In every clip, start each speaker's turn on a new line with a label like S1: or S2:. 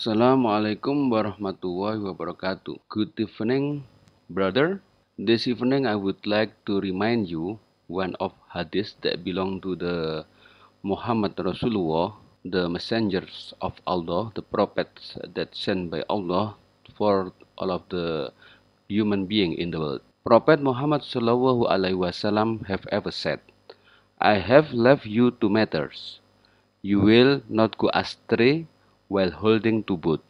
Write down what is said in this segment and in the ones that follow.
S1: Assalamualaikum warahmatullahi wabarakatuh. Good evening, brother. This evening I would like to remind you one of hadith that belong to the Muhammad Rasulullah, the messengers of Allah, the prophets that sent by Allah for all of the human being in the world. Prophet Muhammad sallallahu alaihi wasallam have ever said, I have left you two matters. You will not go astray while holding two books,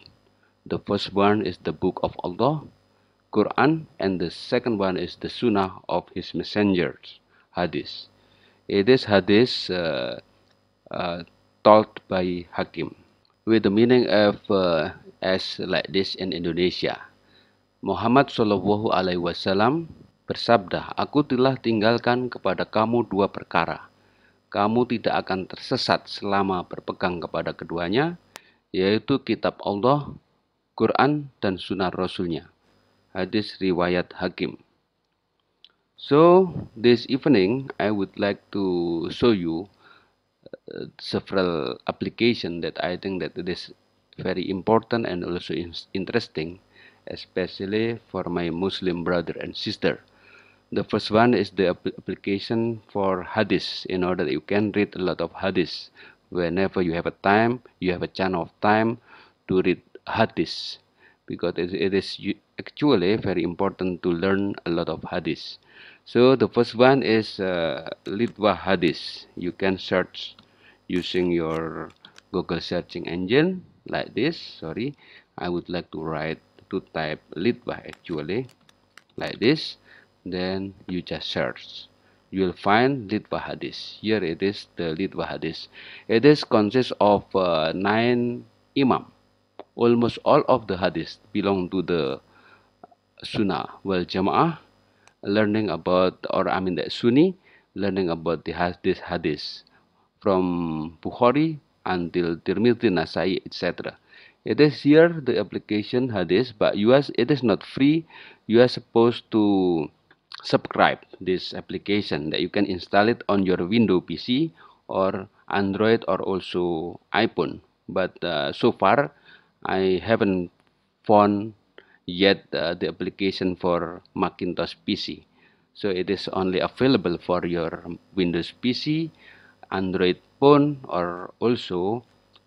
S1: The first one is the Book of Allah, Quran, and the second one is the Sunnah of His Messengers, Hadith. It is Hadith uh, uh, taught by Hakim, with the meaning of uh, as like this in Indonesia. Muhammad Sallallahu Alaihi Wasallam bersabda, Aku telah tinggalkan kepada kamu dua perkara. Kamu tidak akan tersesat selama berpegang kepada keduanya, yaitu kitab Allah, Quran, dan sunnah Rasulnya. Hadis riwayat Hakim. So, this evening I would like to show you uh, several application that I think that it is very important and also interesting especially for my Muslim brother and sister. The first one is the application for hadith in order you can read a lot of hadith whenever you have a time you have a chance of time to read hadith because it is actually very important to learn a lot of hadith so the first one is uh, litwa hadith you can search using your google searching engine like this sorry i would like to write to type litwa actually like this then you just search you will find litwa hadis. Here it is the litwa hadis. It is consists of uh, nine imam. Almost all of the hadis belong to the Sunnah. Well, Jama'ah learning about or I mean the Sunni learning about the hadis hadis from Bukhari until Tirmidhi, Nasai, etc. It is here the application Hadith, but you are, it is not free. You are supposed to subscribe this application that you can install it on your Windows pc or android or also iphone but uh, so far i haven't found yet uh, the application for macintosh pc so it is only available for your windows pc android phone or also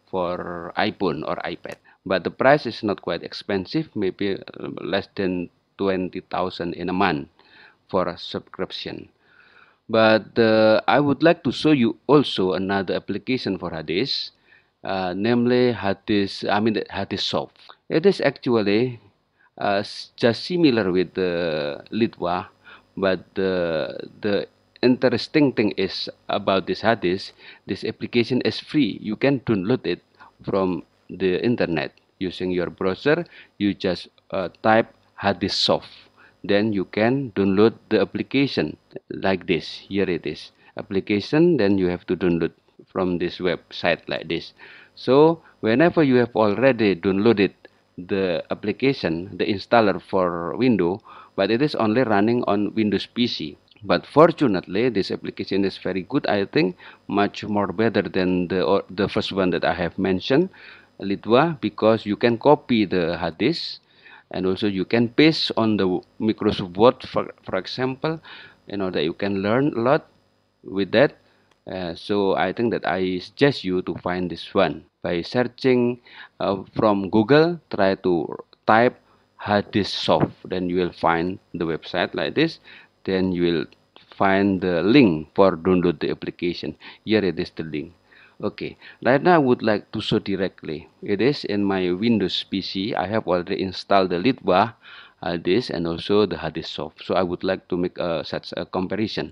S1: for iphone or ipad but the price is not quite expensive maybe uh, less than 20,000 in a month for a subscription but uh, I would like to show you also another application for Hadis uh, namely Hadis I mean Hadis soft. it is actually uh, just similar with the Litwa but the the interesting thing is about this Hadis this application is free you can download it from the internet using your browser you just uh, type Hadis soft then you can download the application like this here it is application then you have to download from this website like this so whenever you have already downloaded the application the installer for windows but it is only running on windows pc but fortunately this application is very good i think much more better than the or the first one that i have mentioned litwa because you can copy the hard disk and also you can base on the Microsoft Word for, for example you know that you can learn a lot with that uh, so I think that I suggest you to find this one by searching uh, from Google try to type Hadis soft then you will find the website like this then you will find the link for download the application here it is the link okay right now i would like to show directly it is in my windows pc i have already installed the litva uh, this and also the hadith soft so i would like to make a, such a comparison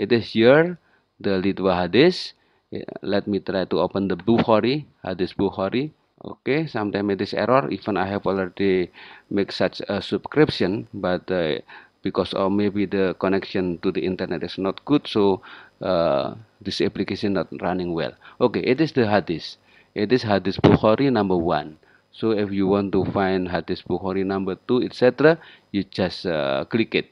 S1: it is here the litva hadith. let me try to open the bukhari hadith bukhari okay sometimes it is error even i have already make such a subscription but uh, because or maybe the connection to the internet is not good so uh, this application not running well okay it is the hadith it is hadith bukhari number one so if you want to find hadith bukhari number two etc you just uh, click it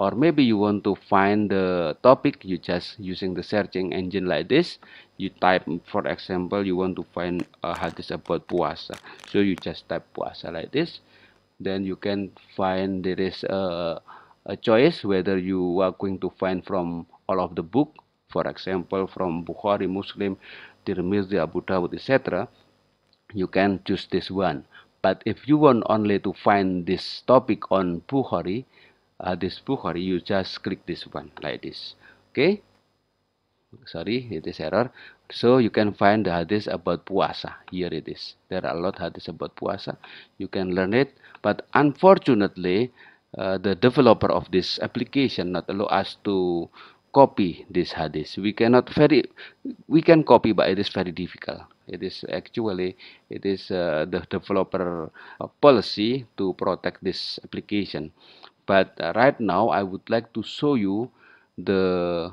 S1: or maybe you want to find the topic you just using the searching engine like this you type for example you want to find a hadith about puasa so you just type puasa like this then you can find there is a a choice whether you are going to find from all of the book for example from Bukhari, Muslim, Tirmidhi, Abu Dawud etc you can choose this one but if you want only to find this topic on Bukhari uh, this Bukhari you just click this one like this okay sorry it is error so you can find the hadith about puasa here it is there are a lot hadith about puasa you can learn it but unfortunately uh, the developer of this application not allow us to copy this hadith we cannot very we can copy but it is very difficult it is actually it is uh, the developer uh, policy to protect this application but uh, right now i would like to show you the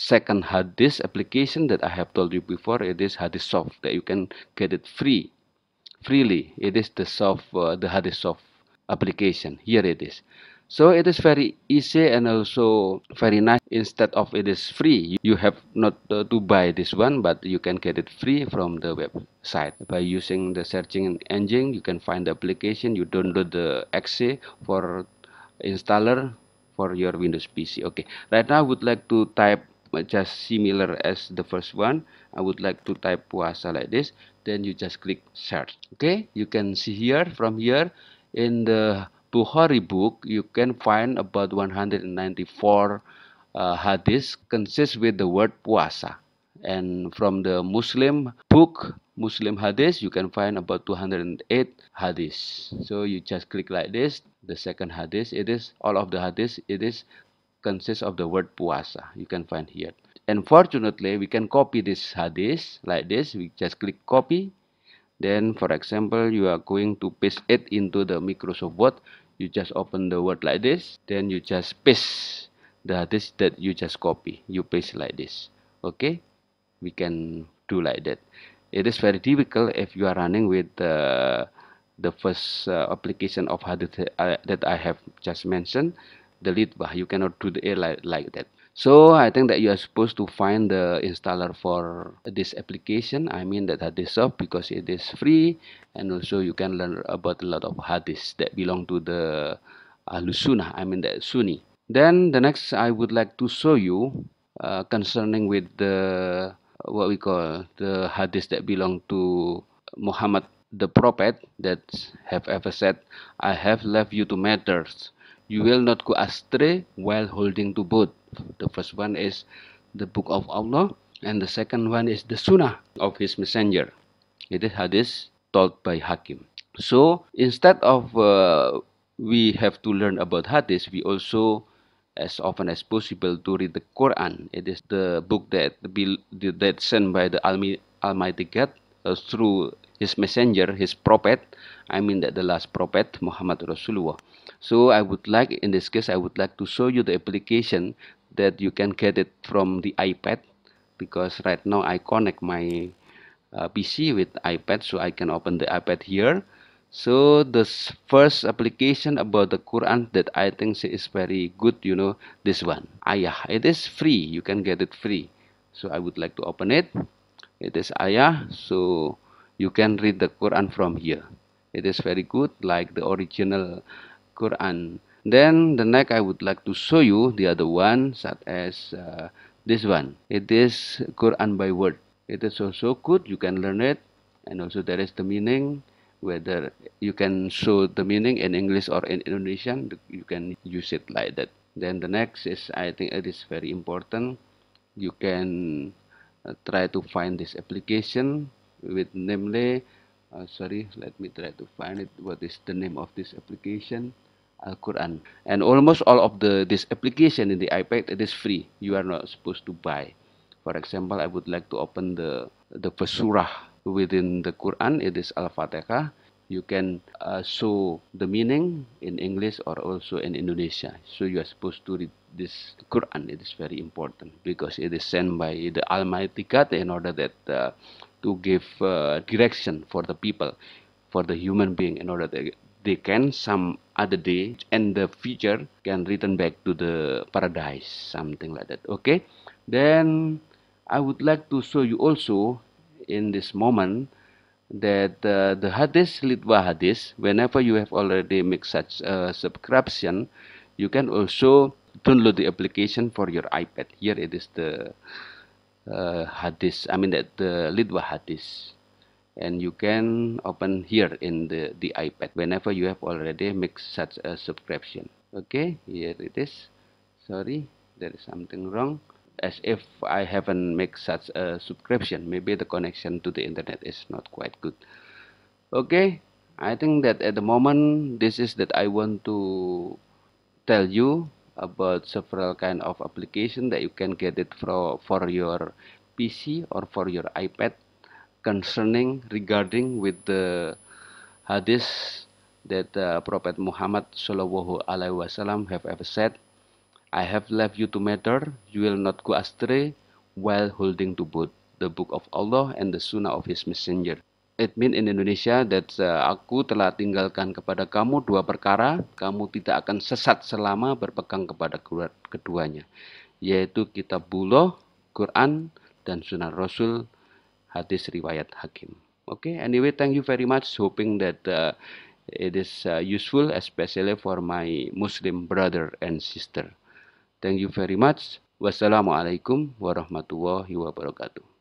S1: second hadith application that i have told you before it is hadith soft that you can get it free freely it is the soft uh, the hadith soft application. Here it is. So it is very easy and also very nice. Instead of it is free, you have not to buy this one, but you can get it free from the website. By using the searching engine, you can find the application. You download the exe for installer for your Windows PC. Okay, right now I would like to type just similar as the first one. I would like to type Puasa like this. Then you just click search. Okay, you can see here from here in the Bukhari book, you can find about 194 uh, hadith consists with the word puasa. And from the Muslim book, Muslim hadith, you can find about 208 hadith. So you just click like this, the second hadith, it is all of the hadith, it is consists of the word puasa. You can find here. Unfortunately, we can copy this hadith like this. We just click copy then for example you are going to paste it into the Microsoft Word you just open the Word like this then you just paste the this that you just copy you paste like this okay we can do like that it is very difficult if you are running with uh, the first uh, application of Hadoop uh, that I have just mentioned the lead bar you cannot do the like, like that so I think that you are supposed to find the installer for this application I mean that Hadissoft because it is free and also you can learn about a lot of hadiths that belong to the uh, sunnah. I mean the Sunni then the next I would like to show you uh, concerning with the what we call the hadith that belong to Muhammad the prophet that have ever said I have left you to matters you will not go astray while holding to both the first one is the book of Allah and the second one is the sunnah of his messenger. It is hadith taught by Hakim. So instead of uh, we have to learn about hadith, we also as often as possible to read the Quran. It is the book that be, that sent by the Almighty God uh, through his messenger, his prophet. I mean that the last prophet Muhammad Rasulullah. So I would like in this case I would like to show you the application that you can get it from the iPad because right now I connect my uh, PC with iPad so I can open the iPad here so this first application about the Quran that I think is very good you know this one ayah it is free you can get it free so I would like to open it it is ayah so you can read the Quran from here it is very good like the original Quran then the next I would like to show you the other one such as uh, this one it is Quran by word it is also good you can learn it and also there is the meaning whether you can show the meaning in English or in Indonesian you can use it like that then the next is I think it is very important you can uh, try to find this application with namely uh, sorry let me try to find it what is the name of this application Al-Quran. And almost all of the this application in the iPad it is free. You are not supposed to buy. For example, I would like to open the the first surah within the Quran. It is Al-Fatiha. You can uh, show the meaning in English or also in Indonesia. So you are supposed to read this Quran. It is very important because it is sent by the Almighty God in order that uh, to give uh, direction for the people, for the human being, in order that they can some other day and the future can return back to the paradise something like that okay then I would like to show you also in this moment that uh, the hadith litwa hadith whenever you have already make such subscription you can also download the application for your iPad here it is the uh, hadith I mean that the litwa hadith and you can open here in the, the iPad whenever you have already make such a subscription okay here it is sorry there is something wrong as if I haven't make such a subscription maybe the connection to the internet is not quite good okay I think that at the moment this is that I want to tell you about several kind of application that you can get it for, for your PC or for your iPad concerning regarding with the hadis that uh, Prophet Muhammad Shallallahu Alaihi Wasallam have ever said, "I have left you to matter; you will not go astray while holding to both the Book of Allah and the Sunnah of His Messenger." It means in Indonesia that uh, aku telah tinggalkan kepada kamu dua perkara, kamu tidak akan sesat selama berpegang kepada keduanya, yaitu kitabullah, Quran, dan sunnah Rasul hadis riwayat Hakim. Okay, anyway, thank you very much. Hoping that uh, it is uh, useful, especially for my Muslim brother and sister. Thank you very much. Wassalamualaikum warahmatullahi wabarakatuh.